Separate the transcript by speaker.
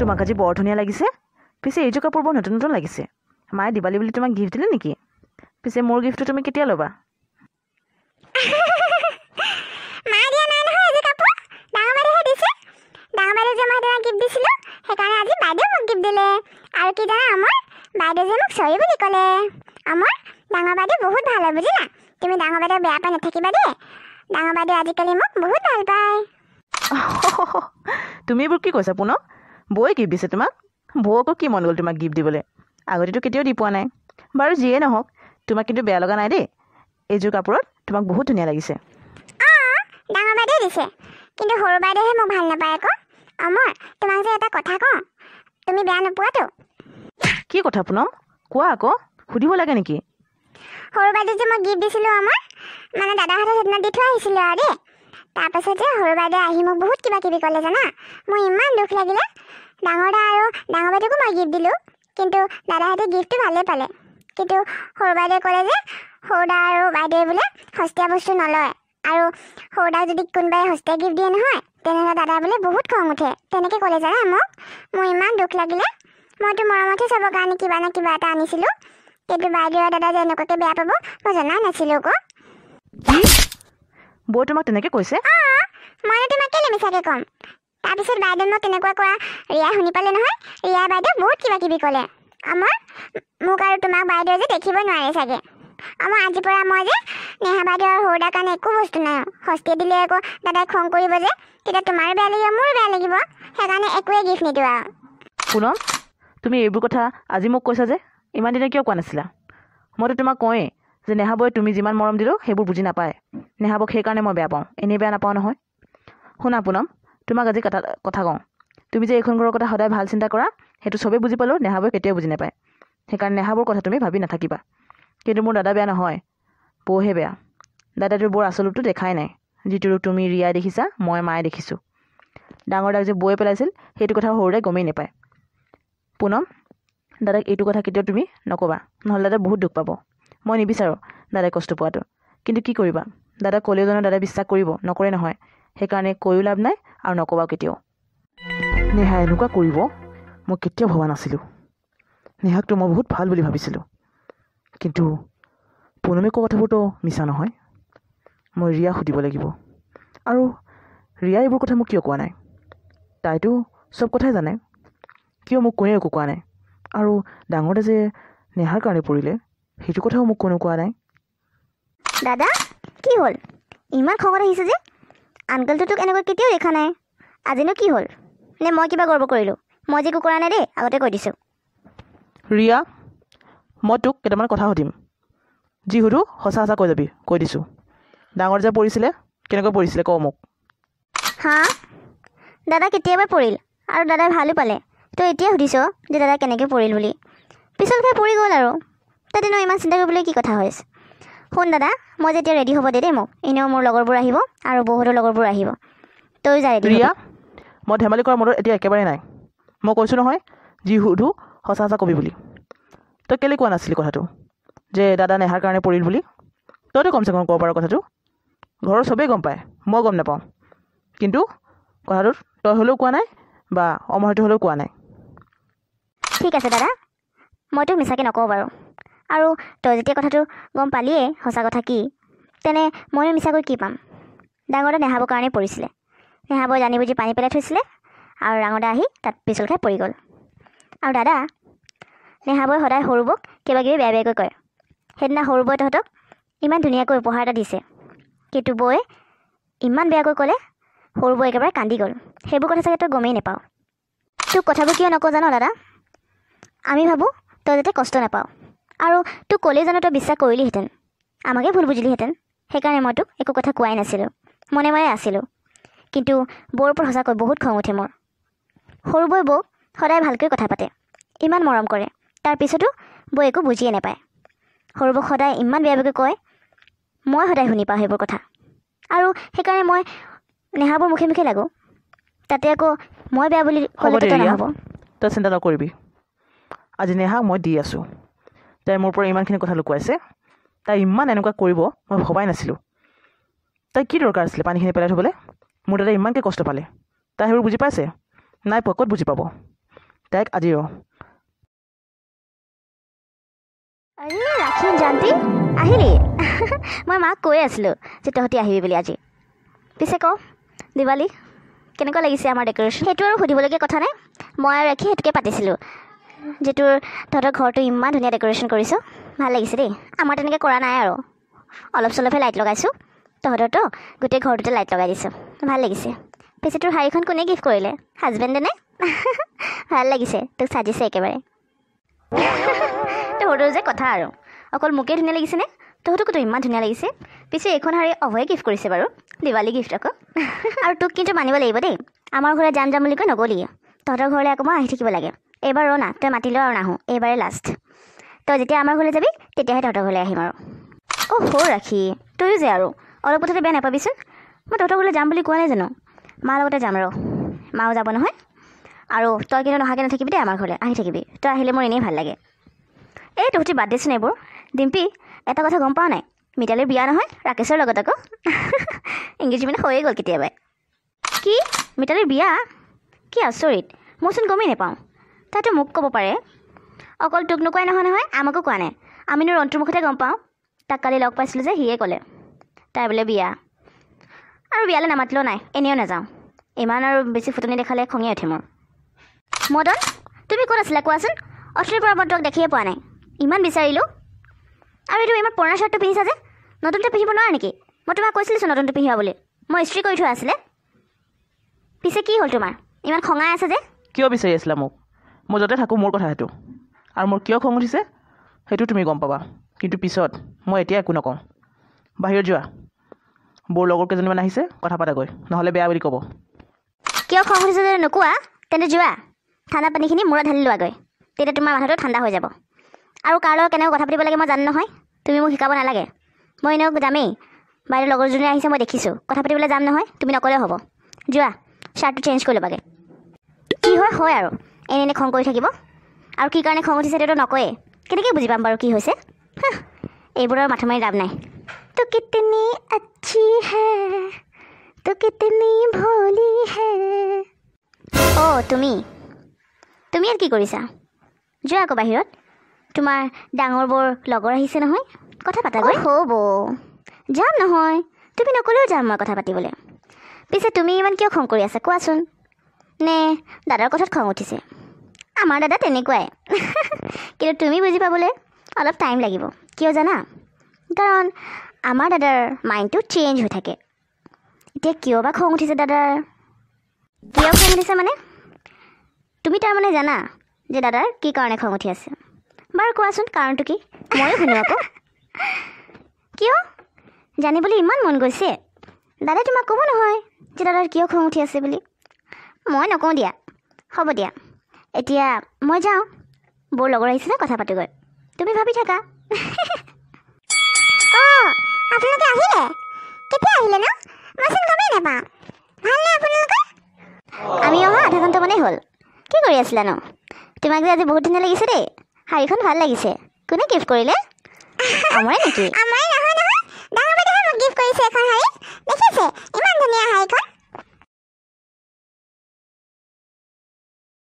Speaker 1: তোমাক আজি বৰ ধুনীয়া লাগিছে পিছে এইযোৰ কাপোৰ বৰ নতুন নতুন লাগিছে মায়ে দিৱালী বুলি তোমাক গিফ্ট দিলে নেকি পিছে মোৰ গিফ্টটো তুমি কেতিয়া ল'বা তুমি এইবোৰ কি কৈছা পুনৰ বৌয়ে গিফ্ট দিছে তোমাক বৌ আকৌ কি মন গ'ল তোমাক গিফ্ট দিবলৈ আগতেতো কেতিয়াও দি পোৱা নাই বাৰু যিয়ে নহওক তোমাক কিন্তু বেয়া লগা নাই দেই এইযোৰ কাপোৰত তোমাক বহুত ধুনীয়া লাগিছে কি কথা পুনম কোৱা আকৌ সুধিব লাগে নেকি
Speaker 2: যে মই তাৰপাছত যে সৰু বাইদেউ আহি মোক বহুত কিবা কিবি ক'লে জানা মোৰ ইমান দুখ লাগিলে ডাঙৰ ডাঙৰদা আৰু ডাঙৰ বাইদেউকো মই গিফ্ট দিলোঁ কিন্তু দাদাহঁতে গিফ্টটো ভালেই পালে কিন্তু সৰু বাইদেৱে ক'লে যে সৰুদা আৰু বাইদেৱে বোলে সস্তীয়া বস্তু নলয় আৰু সৰুদা যদি কোনোবাই সস্তীয়া গিফ্ট দিয়ে নহয় তেনেহ'লে দাদা বোলে বহুত খং উঠে তেনেকৈ ক'লে জানা মোক মোৰ ইমান দুখ লাগিলে মইতো মৰমতহে চাবৰ কাৰণে কিবা নে কিবা এটা আনিছিলোঁ কিন্তু বাইদেউ আৰু দাদা যে এনেকুৱাকৈ বেয়া পাব মই জনাই নাছিলোঁ
Speaker 1: আকৌ বৌ তোমাক তেনেকে কৈছে
Speaker 2: মইনো তোমাক কেলে মিছাকে কম তাৰপিছত বাইদেউনো তেনেকুৱা কোৱা ৰিয়াই শুনি পালে নহয় ৰিয়াই বাইদেউ বহুত কিবা কিবি ক'লে আমাৰ মোক আৰু তোমাক বাইদেউ যে দেখিব নোৱাৰে চাগে আমাৰ আজিৰ পৰা মই যে নেহা বাইদেউ আৰু সৌদাৰ কাৰণে একো বস্তু নাই সস্তিয়ে দিলে আকৌ দাদাই খং কৰিব যে তেতিয়া তোমাৰো বেয়া লাগিব
Speaker 1: মোৰো বেয়া লাগিব সেইকাৰণে একোৱে গিফ্ট নিদিওঁ আৰু শুন তুমি এইবোৰ কথা আজি মোক কৈছা যে ইমান দিনে কিয় কোৱা নাছিলা মইতো তোমাক কওঁৱেই যে নেহাবই তুমি যিমান মৰম দিলোঁ সেইবোৰ বুজি নাপায় নেহাবক সেইকাৰণে মই বেয়া পাওঁ এনেই বেয়া নাপাওঁ নহয় শুনা পুনম তোমাক আজি কথা কথা কওঁ তুমি যে এইখন ঘৰৰ কথা সদায় ভাল চিন্তা কৰা সেইটো চবেই বুজি পালোঁ নেহাবই কেতিয়াও বুজি নাপায় সেইকাৰণে নেহাবোৰ কথা তুমি ভাবি নাথাকিবা কিন্তু মোৰ দাদা বেয়া নহয় বৌহে বেয়া দাদাটোৰ বৰ আচলতো দেখাই নাই যিটো ৰোগ তুমি ৰিয়াই দেখিছা মই মায়ে দেখিছোঁ ডাঙৰ দাক যে বৈ পেলাইছিল সেইটো কথা সৰুৰে গমেই নাপায় পুনম দাদাক এইটো কথা কেতিয়াও তুমি নক'বা নহ'লে দাদা বহুত দুখ পাব মই নিবিচাৰোঁ দাদাই কষ্ট পোৱাটো কিন্তু কি কৰিবা দাদা ক'লেও জানো দাদাই বিশ্বাস কৰিব নকৰে নহয় সেইকাৰণে কৈও লাভ নাই আৰু নক'বাও কেতিয়াও নেহা এনেকুৱা কৰিব মই কেতিয়াও ভবা নাছিলোঁ নেহাকটো মই বহুত ভাল বুলি ভাবিছিলোঁ কিন্তু পুনমে কোৱা কথাবোৰতো মিছা নহয় মই ৰিয়া সুধিব লাগিব আৰু ৰিয়া এইবোৰ কথা মোক কিয় কোৱা নাই তাইতো চব কথাই জানে কিয় মোক কোনেও একো কোৱা নাই আৰু ডাঙৰতে যে নেহাৰ কাৰণে পৰিলে সেইটো কথাও মোক কোনো কোৱা নাই
Speaker 3: দাদা কি হ'ল ইমান খঙত আহিছে যে আনকলটো তোক এনেকৈ কেতিয়াও দেখা নাই আজিনো কি হ'ল নে মই কিবা গৰ্ব কৰিলোঁ মই যে একো কৰা নাই দেই আগতে কৈ দিছোঁ
Speaker 1: ৰিয়া মই তোক কেইটামান কথা সুধিম যি সুধো সঁচা সঁচা কৈ যাবি কৈ দিছোঁ ডাঙৰ যে পৰিছিলে কেনেকৈ পৰিছিলে ক মোক হা
Speaker 3: দাদা কেতিয়াবা পৰিল আৰু দাদাই ভালো পালে তই এতিয়া সুধিছ যে দাদা কেনেকৈ পৰিল বুলি পিছলৈ পৰি গ'ল আৰু তাতে ন ইমান চিন্তা কৰিবলৈ কি কথা হৈ আছে শুন দাদা মই যেতিয়া ৰেডি হ'ব দে দেই মোক এনেও মোৰ লগৰবোৰ আহিব আৰু বহুতো লগৰবোৰ আহিব তই যা ৰেডি ৰিয়া
Speaker 1: মই ধেমালি কৰাৰ মনত এতিয়া একেবাৰে নাই মই কৈছোঁ নহয় যি সুধো সঁচা সঁচা কবি বুলি তই কেলৈ কোৱা নাছিলি কথাটো যে দাদা নেহাৰ কাৰণে পৰিল বুলি তইতো কমচে কম ক'ব পাৰ কথাটো ঘৰৰ চবেই গম পায় মই গম নাপাওঁ কিন্তু কথাটোত তই হ'লেও কোৱা নাই বা অমৰ্ত হ'লেও কোৱা নাই ঠিক আছে দাদা
Speaker 3: মইতো মিছাকৈ নকওঁ বাৰু আৰু তই যেতিয়া কথাটো গম পালিয়ে সঁচা কথা কি তেনে ময়ো মিছাকৈ কি পাম ডাঙৰদা নেহাবৰ কাৰণেই পৰিছিলে নেহাবৰ জানি বুজি পানী পেলাই থৈছিলে আৰু ডাঙৰ ৰাঙৰদা আহি তাত পিছল খাই পৰি গ'ল আৰু দাদা নেহাবই সদায় সৰুবোৰক কিবাকিবি বেয়া বেয়াকৈ কয় সেইদিনা সৰু বৈ তহঁতক ইমান ধুনীয়াকৈ উপহাৰ এটা দিছে কিন্তু বৌয়ে ইমান বেয়াকৈ ক'লে সৰু বৈ একেবাৰে কান্দি গ'ল সেইবোৰ কথা চাগে তই গমেই নাপাওঁ তোক কথাবোৰ কিয় নকওঁ জান দাদা আমি ভাবোঁ তই যাতে কষ্ট নাপাওঁ আৰু তোক ক'লে জানো তই বিশ্বাস কৰিলিহেঁতেন আমাকে ভুল বুজিলিহেঁতেন সেইকাৰণে মই তোক একো কথা কোৱাই নাছিলোঁ মনে মনে আছিলোঁ কিন্তু বৌৰ পৰা সঁচাকৈ বহুত খং উঠে মোৰ সৰু বৈ বৌক সদায় ভালকৈ কথা পাতে ইমান মৰম কৰে তাৰপিছতো বৌ একো বুজিয়ে নাপায় সৰু বৌক সদায় ইমান বেয়া বেয়াকৈ কয় মই সদায় শুনি পাওঁ সেইবোৰ কথা আৰু সেইকাৰণে মই নেহাবোৰ মুখে মুখে লাগোঁ
Speaker 1: তাতে আকৌ মই বেয়া বুলি ক'লে তই চিন্তা নকৰিবি আজি নেহাক মই দি আছোঁ তাই মোৰ পৰা ইমানখিনি কথা লুকুৱাইছে তাই ইমান এনেকুৱা কৰিব মই ভবাই নাছিলোঁ তাই কি দৰকাৰ আছিলে পানীখিনি পেলাই থ'বলৈ মোৰ দাদাই ইমানকৈ কষ্ট পালে তাই সেইবোৰ বুজি পাইছে নাই পোৱা ক'ত বুজি পাব তাইক আজি ৰাখিম
Speaker 3: আহিলি মই মাক কৈ আছিলোঁ যে তহঁতি আহিবি বুলি আজি পিছে ক দিৱালী কেনেকুৱা লাগিছে আমাৰ ডেক'ৰেশ্যন সেইটো আৰু সুধিবলগীয়া কথা নাই মই আৰু ৰাখি সেইটোকে পাতিছিলোঁ যিটো তহঁতৰ ঘৰটো ইমান ধুনীয়া ডেক'ৰেশ্যন কৰিছ ভাল লাগিছে দেই আমাৰ তেনেকৈ কৰা নাই আৰু অলপ চলপহে লাইট লগাইছোঁ তহঁতৰতো গোটেই ঘৰটোতে লাইট লগাই দিছোঁ ভাল লাগিছে পিছে তোৰ শাৰীখন কোনে গিফ্ট কৰিলে হাজবেণ্ডে নে ভাল লাগিছে তোক চাজিছে একেবাৰে তহঁতৰ যে কথা আৰু অকল মোকে ধুনীয়া লাগিছেনে তহঁতকো তোৰ ইমান ধুনীয়া লাগিছে পিছে এইখন শাৰী অভয়ে গিফ্ট কৰিছে বাৰু দিৱালী গিফ্ট আকৌ আৰু তোক কিন্তু মানিব লাগিব দেই আমাৰ ঘৰলৈ যাম যাম বুলি কৈ নগ'লি তহঁতৰ ঘৰলৈ আকৌ মই আহি থাকিব লাগে এইবাৰ ৰ না তই মাতিলেও আৰু নাহো এইবাৰে লাষ্ট তই যেতিয়া আমাৰ ঘৰলৈ যাবি তেতিয়াহে তহঁতৰ ঘৰলৈ আহিম আৰু অঁ সৰু ৰাখি তয়ো যে আৰু অলপ কথাতে বেয়া নাপাবিচোন মই তহঁতৰ ঘৰলৈ যাম বুলি কোৱা নাই জানো মাৰ লগতে যাম ৰ মাও যাব নহয় আৰু তই কিন্তু নহাকৈ নাথাকিবি দেই আমাৰ ঘৰলৈ আহি থাকিবি তই আহিলে মোৰ এনেই ভাল লাগে এই তহঁতি বাদ দেচোন এইবোৰ ডিম্পি এটা কথা গম পাওঁ নাই মিতালীৰ বিয়া নহয় ৰাকেশৰ লগত আকৌ ইংৰাজী মানে হৈয়ে গ'ল কেতিয়াবাই কি মিতালীৰ বিয়া কি আচৰিত মোৰচোন গমেই নাপাওঁ তাহাঁতে মোক ক'ব পাৰে অকল তোক নোকোৱাই নহয় নহয় আমাকো কোৱা নাই আমিনো মুখতে গম পাওঁ তাক কালি লগ পাইছিলোঁ যে সিয়ে ক'লে তাই বোলে বিয়া আৰু বিয়ালৈ নামাতিলেও নাই এনেও নাযাওঁ ইমান আৰু বেছি ফুটনি দেখালে খঙিয়ে উঠে মোৰ মদন তুমি ক'ত আছিলা কোৱাচোন অথিৰ পৰা মই তোক দেখিয়ে পোৱা নাই ইমান বিচাৰিলোঁ আৰু এইটো ইমান পুৰণা চাৰ্টটো পিন্ধিছা যে নতুনটো পিন্ধিব নোৱাৰা নেকি মই তোমাক কৈছিলোঁচোন নতুনটো পিন্ধিবা বুলি মই ইষ্ট্ৰি কৰি থোৱা আছিলে পিছে কি হ'ল
Speaker 1: তোমাৰ ইমান খঙাই আছে যে কিয় বিচাৰি আছিলা মোক মই য'তে থাকোঁ মোৰ কথা সেইটো আৰু মোৰ কিয় খং উঠিছে সেইটো তুমি গম পাবা কিন্তু পিছত মই এতিয়া একো নকওঁ বাহিৰত যোৱা বৌৰ লগৰ কেইজনীমান আহিছে কথা পাতাগৈ নহ'লে বেয়া বুলি ক'ব কিয়
Speaker 3: খং উঠিছে যদি নোকোৱা তেন্তে যোৱা ঠাণ্ডা পানীখিনি মূৰত ঢালি লোৱাগৈ তেতিয়া তোমাৰ মাথাটো ঠাণ্ডা হৈ যাব আৰু কাৰ লগত কেনেকৈ কথা পাতিব লাগে মই জানো নহয় তুমি মোক শিকাব নালাগে মই এনেও যামেই বাইদেউ লগৰজনী আহিছে মই দেখিছোঁ কথা পাতিবলৈ যাম নহয় তুমি নক'লেও হ'ব যোৱা চাৰ্টটো চেঞ্জ কৰি ল'বাগৈ কি হয় হয় আৰু এনে এনে খং কৰি থাকিব আৰু কি কাৰণে খং উঠিছে তেওঁতো নকয়ে কেনেকৈ বুজি পাম বাৰু কি হৈছে এইবোৰৰ মাথা মাৰি লাভ নাই তো তুমি তুমি ইয়াত কি কৰিছা যোৱা আকৌ বাহিৰত তোমাৰ ডাঙৰবোৰ লগৰ আহিছে নহয় কথা পাতাগৈ হ'ব যাম নহয় তুমি নক'লেও যাম মই কথা পাতিবলৈ পিছে তুমি ইমান কিয় খং কৰি আছা কোৱাচোন নে দাদাৰ কথাত খং উঠিছে আমাৰ দাদা তেনেকুৱাই কিন্তু তুমি বুজি পাবলৈ অলপ টাইম লাগিব কিয় জানা কাৰণ আমাৰ দাদাৰ মাইণ্ডটো চেঞ্জ হৈ থাকে এতিয়া কিয় বা খং উঠিছে দাদাৰ কিয় খং উঠিছে মানে তুমি তাৰমানে জানা যে দাদাৰ কি কাৰণে খং উঠি আছে বাৰু কোৱাচোন কাৰণটো কি ময়ো শুনো আকৌ কিয় জানিবলৈ ইমান মন গৈছে দাদাই তোমাক ক'ব নহয় যে দাদাৰ কিয় খং উঠি আছে বুলি মই নকওঁ দিয়া হ'ব দিয়া এতিয়া মই যাওঁ বৌৰ লগৰ আহিছিলে কথা পাতোগৈ তুমি ভাবি থাকা অঁ আমি অহা আধা ঘণ্টামানেই হ'ল কি কৰি ন তোমাক যে আজি বহুত দিনে লাগিছে দেই শাৰীখন ভাল লাগিছে কোনে গিফ্ট কৰিলে নেকি